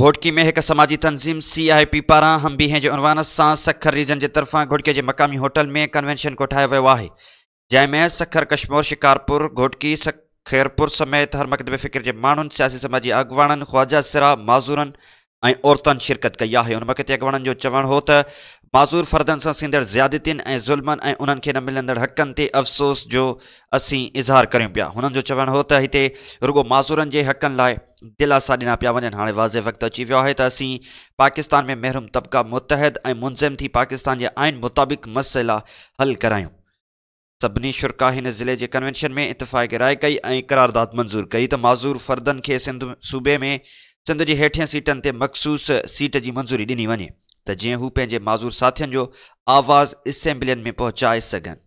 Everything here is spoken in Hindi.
घोटकी में एक समाजी तंजीम सी आई पी पारां हम्बी जे उनवान से सखर रीजन के तरफा घोटकी के मक़ामी होटल में कन्वेंशन कोठाया वो है जैमें सखर कश्मोर शिकारपुर घोटकी सखरपुर समेत हर मकदबे फ़िक्र के मानून सियासी समाजी अगवाणन ख़्वाजा सिरा माजूरन ऐं शिरकत कई है उन वक़्तु अॻवाननि जो चवणु हो तो माज़ूर फर्दन से थींदड़ ज़्यादतियुनि ऐं ज़ुल्मनि ऐं उन्हनि खे न अफ़सोस जो असीं इज़हार करियूं पिया हुननि जो हो तो हिते रुगो माज़ूरनि के हकन ला दिलासा ॾिना पिया वञनि हाणे वाज़े वक्त अची वियो है असी पाकिस्तान में महरूम तबका मुतहद ऐं मुंज़िम थी पाकिस्तान के आयन मुताबिक़ मसला हल करायूं सभी शुरका इन ज़िले के कन्वेंशन में इतफ़ाक़ राय कई करारदाद मंज़ूर कई तो माज़ूर फर्दन के सिंध सूबे में चंद जी हेठियां सीटनि ते मखसूस सीट की मंज़ूरी ॾिनी वञे त जीअं हू पंहिंजे माज़ूर साथियों जो आवाज़ असेंबलियन में पहुचाए सघनि